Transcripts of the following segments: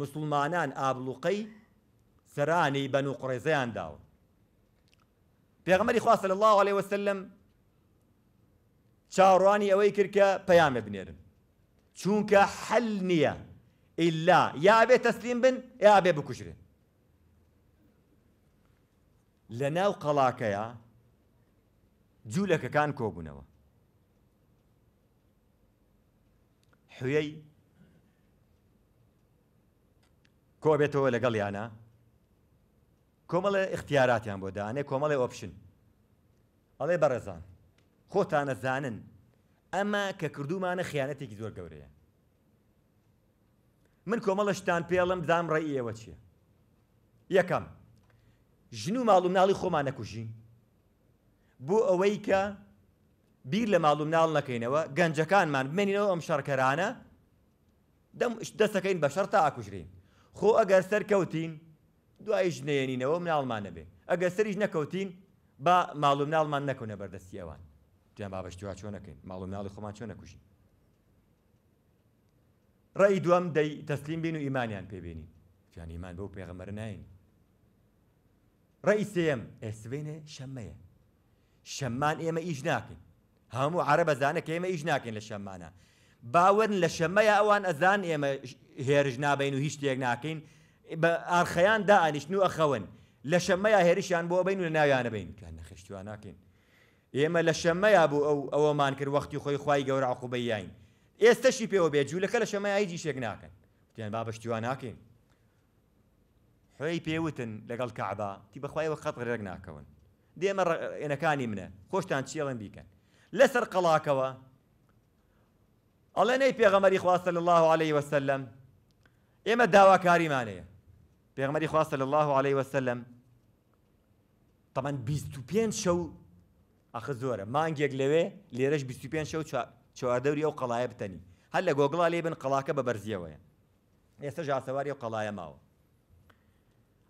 مسلمانان ئابلوقەی سەرانی بەن و قڕێزەیان داون پێغمەری خواستە لە الله عليه وسلم چاڕوانی ئەوەی کرد کە پەیامە بنێرن چونکە حەل نییە ئللا یا بێ تەسلیم بن یا بێ بکوژرێن لە ناو قەڵاکەیە جوولەکەکان کۆبوونەوە حویەی کۆبێتەوە لەگەڵ یانە کۆمەڵێ اختیاراتیان بۆ دانێ کۆمەڵێ ئۆپشن ئەڵێ بەڕێزان خۆتانە زانن ئەمە کە کردومانە خیانەتێکی زۆر گەورەیە من کۆمەڵەشتان پێڵم دام ڕێ ئێوە چییە یەکەم ژن و ماڵوم ناڵی خۆمان نەکوژین بۆ ئەوەی کە بیر لە ماڵوم ناڵ نەکەینەوە گەنجەکانمان بمێنینەوە ئەم شەڕکەرانە دەستەکەین بە شەر تا ئاکوژرین خۆ ئەگەر سەرکەوتین دوایش نێنینەوە مناڵمانە بێ ئەگەر سەریش نەکەوتین با ماڵوم ناڵمان نەکەونە بەردەستی ئەوان جیان بابشتیوا چۆنەکەین ماڵوم ناڵی خۆمان چۆن نەکوشین ڕێی دووەم دەی تەسلیم بین و ئیمانیان پێبینین جیان ئیمان بەو پێغەمەر ناین ڕێی سێم ئێسبێنێ شەممەیە شەممان ئێمە ئیش ناکەین هەموو عرە بەزانە کە ئێمە ئیش ناکەین لە شەممانە باورن لە شەممەیە ئەوان ئەزان ئێمە هێرج نابین و هیچ شتێک ناکەین بە ئارخەیان دائنیشتن و ئەخەون لە شەمەیا هێرشیان بۆ بین و لە ناویانە بین کە نەخشتیوان ناکەین ئێمە لە شەمەیا بوو ئەو ئەوەمان کرد وەختی خۆی خی گەورە عقوبەیین ئێستەشی پێوە بێ جوولەکە لە شەمەیا هیچی شێک ناکەن تیان با بەشتیوان ناکەین حی پێوتن لەگەڵ کعبا تی بەخوایەوە خەت ڕێک ناکەون دێمە ئێنەکانی منە خۆشتان چێڵن بیکەن لەسەر قەڵاکەوە ئەڵێ نەی پێغەمەری خواستە لە الله عليه وسلم ئێمە داواکاریمانەیە پێغمەری خواستە لە الله عليه وسلم تەمان 25 شەو ئەخ زۆرە مانگێک لەوێ لێرەش 25 شەو چواردەوری ئەو قەڵایە بتەنی هەر لە گۆگڵا لێ بن قەڵاکە بە بەرزیەوەیە ئێستا ژاسەواری ئەو قەڵایە ماوە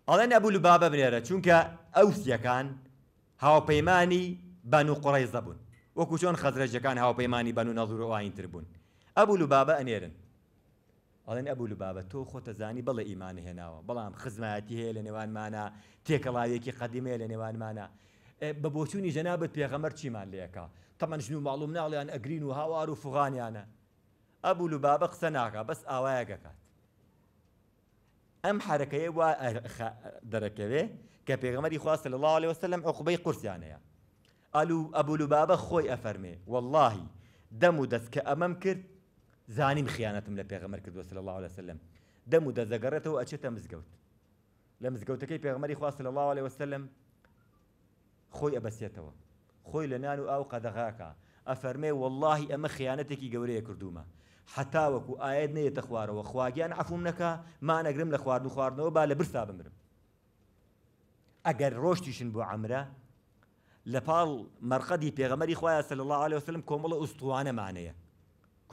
ئەڵێن ئەبوو بابە بنێرە چونکە ئەوسیەکان هاوپەیمانی بەن و قوڕی زەبوون وەکو چۆن خەزرەجەکان هاوپەیمانی بەن و نەزور و ئاینتر بوون ئەبوو بابە ئەنێرن ئەڵێن ئەبوو لبابە تۆ خۆتەزانی بڵێ ئیمانە هێناوە بەڵام خزمەتی هەیە لە نێوانمانە تێکەڵاوێکی قەدیمەیە لە نێوانمانە بە بۆچوونی ژەنابەت پێغەمەر چیمان لەکە تەمە ژن و ماڵوم ناڵیان ئەگرین و هاوار و فغانیانە ئەبوو لبابە قسە ناکە بەس ئاوایەکەکات ئەم حرەکەی وا دەرەکەوێ کە پێغەمەری خواستە لە الله وسلم عقبەی قورسیانەیە ئەلو ئەبوو لبابە خۆی ئەفەرمێ واللهی دەم و دەست کە ئەمەم کرد زانیم خیانەتم لە پێغەمەر کردووە سل الله عليه وسلم دەم و دەزەگەڕێتەوە ئەچێتە مزگەوت لە مزگەوتەکەی پێغەمەری خوا سل الله عليه وسلم خۆی ئەبەسێتەوە خۆی لە نان و ئاو قەدەغاکە ئەفەرمێ واللهی ئەمە خیانەتێکی گەورەیە کردومە حتا وەکو ئاەت نەیەتە خوارەوە خواگیان عفوم نەکە مانەگرم لە خواردن و خواردنەوە با لە برسا بمرم ئەگەر ڕۆشتیشن بۆ ئەمرە لە پاڵ مەرقەدی پێغەمەری خوایە سل الله عليه وسلم کۆمەڵە ئوستوانە مانەیە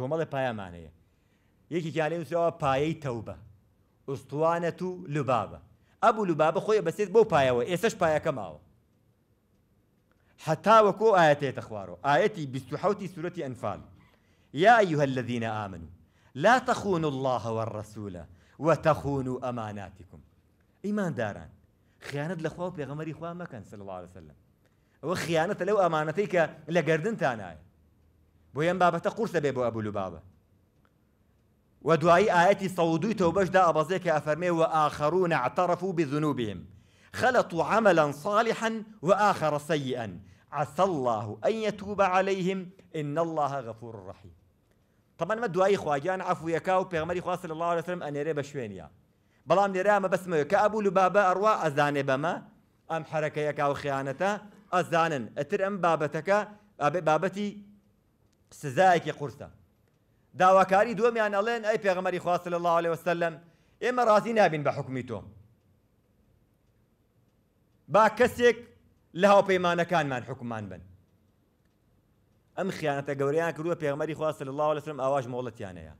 کۆمەڵی پایامان هەیە یەکی کیانەویسەوە پایەی تەوبە ئوستوانەت و لوبابە ئەبوو لوبابە خۆی بەسێت بۆ پایەوە ئێستش پایەکە ماوە حتا وەکۆ ئاەتێتە خوارەوە ئاەتی حوتی سوورەتی ئەنفال یا أيها الذين آمنوا لا تخونوا الله والرسول وتخونوا أماناتكم إيمان داران خيانة لخوا و پێغەمەری خوا مەکەن صلى الله عليه وسلم ئەوە خيانة لەو ئەمانەتەی کە لە گردنتانایە بۆ ئەم بابەتە قورسە بێ بۆ ئەبول بابە و دوایی ئاەتی سەودوی تەو افرمي واخرون اعترفوا بذنوبهم خلطوا عملا صالحا وآخر سيئا عسى الله أن يتوب عليهم إن الله غفور رحيم طبعا ما دوای خواجان عفو یکاو بيغمري خواص صلى الله عليه وسلم انره بشوینیا بلا نرا ما بس ما ک ابو لبابا اروى اذان بما ام حركه یکاو خیانته اذانن اتر ام بابتك بابتي سزایەکی كاري دومي دووەمیان ئەڵێن أي پێغەمەری خواست لە الله عليه وسلم راضي نابين بحكمته بە حکمی تۆ با كان من حكم من بن أم خيانة گەوریان کردووە پێغمەری خواست لە الله لەسلم ئاواش مۆڵەتیانەیە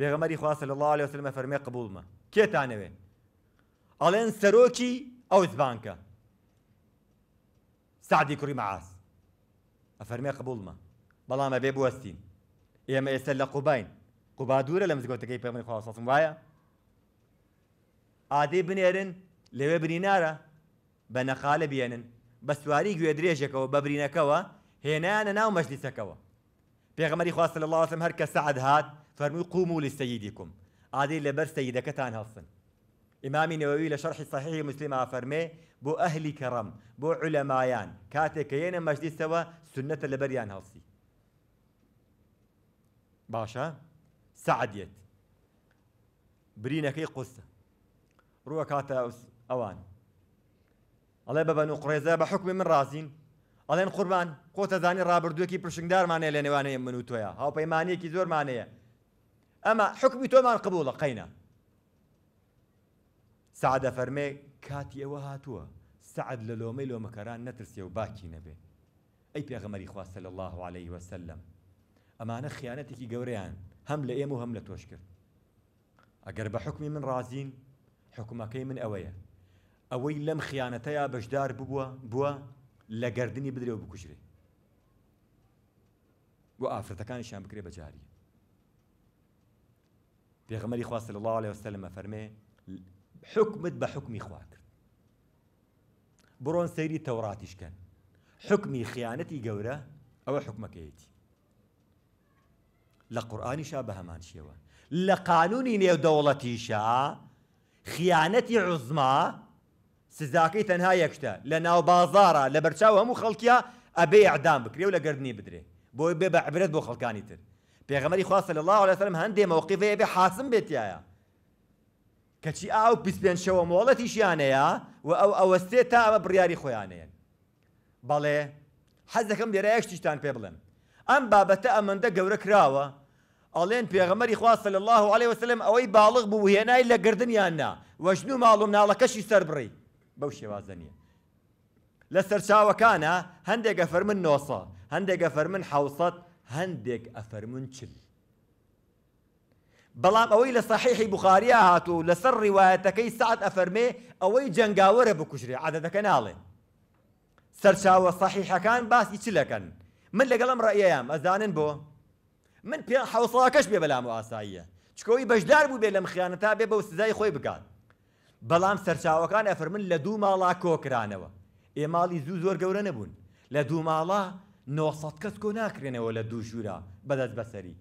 پێغمەری خواست لە الله عليه وسلم فەرمێ قبولمە کێتانەوێ سروكي أو ئەو سعدي كريم عاص أفرمي قبول ما بلام بەڵامە بێ بوەستین ئێمە ئێستا لە قوباین قوبا دوورە لە مزگەوتەکەی پێمەی خواسەم وایە لو بنێرن لەوێ برینارە بە بس بێنن بە سواری گوێ درێژێکەوە بە برینەکەەوە هێنانە ناو مەجلیسەکەەوە پێغەمەری خواستە لە لاسم هەر کە سعد هات فەرمووی قوم و لسەیدیکم لبر لەبەر سەیدەکەتان هەڵسن ئمامی نەوەوی لە شەرحی صحیحی مسلمە ئافەرمێ بۆ ئەهلی کەڕەم بۆ عولەمایان مجلس سوا سنه لبريان سنەتە باشە سعدێت برینەکەی قوستە ڕووە کاتە ئەوان ئەڵێ بەبەن و قڕێزە بە حکمی من رازین ئەڵێن قوربان خۆتە زانی ڕابردووەکی پرشنگدارمانەیە لە نێوانەیە من و تۆیە هاوپەیمانەیەکی زۆرمانەیە ئەمە حکمی تۆمان قبولە قینە سعدە فەرمێ کاتی ئەوە هاتووە سعد لە لۆمەی لۆمەکەران نەترسێ و باکی نەبێ ئەی پێغەمەری خواستە لە الله عليه وسلم ئەمانە خیانەتێکی گەورەیان هەم لە ئێمە و هەم لە تۆش کرد ئەگەر بە حکمی من ڕازین حکومەکەی من ئەوەیە ئەوەی لەم خیانەتەیە بوا ببووە بووە لە گردردنی بدرێ و بکوژرێ بۆ ئافرەتەکانیشان بکرێ بەجاریە پێغمەری خواست لە الله عليه وسلم فرمي حكمت بحكمي حکمی برون سيري توراتيش كان حكمي خيانتي خیانەتی او حكمك ايتي لە قورآانیشا بە هەمان شێوە لە قانونی نێودەوڵەتیشا خیانەتی عزما سزاکەی تەنها یەکتە لە ناو بازارە لە بەرچاو هەموو خەڵکیە ئەبێ ئەعدام بکرێ و لە گردنی بدرێ بۆی بێ بە عبرێت بۆ خەڵکانی تر پێغەمەری خواستە لە الله لە سەرم هەندێ مەوقیفەیە بێ حاسم بێتیایە کەچی ئاو پێنج شەوە مۆڵەتی شیانەیە و ئەو ئەوەستێ تا ئەمە بڕیاری خۆیانەیە بەڵێ حەزەکەم لێرە یەکتیشتان پێ بڵێن ئەم بابەتە ئەمەندە گەورە کراوە ئەڵێن پێغەمەری خواستە لە الله عليه وسلم ئەوەی باڵغ بوو هێنای لە گردنیان نا وەژن و ماڵوم ناڵەکەشی سەر بڕی بەو شێوازە نیە لە سەرچاوەکانە هەندێک ئەفەرمن نۆسە هەندێک ئەفەرمن حوسەت هەندێک ئەفەرمون چل بەڵام ئەوەی لە سەحیحی بخاریا هاتوو لەسەر ڕیواەتەکەی سعات ئەفەرمێ ئەوەی جەنگاوەرە بکوژرێ عادەتەکە ناڵێن سەرچاوە سەحیحەکان باسی چلەکەن من لەگەڵم ڕێەیەم ئەزانن بۆ من پێ حوسڵاکەش بێ بەلام و ئاساییە چکۆی بەشدار بوو بێ لەم خیانەتا بێ بە سزای خۆی بکات بەڵام سەرچاوەکان ئەفرمن لە دوو ماڵا کۆکرانەوە ئێماڵی زوو زۆر گەورە نەبوون لە دوو ماڵا 900 کەس کۆ ناکرێنەوە لە دوو ژوورا بەدەست بەسەری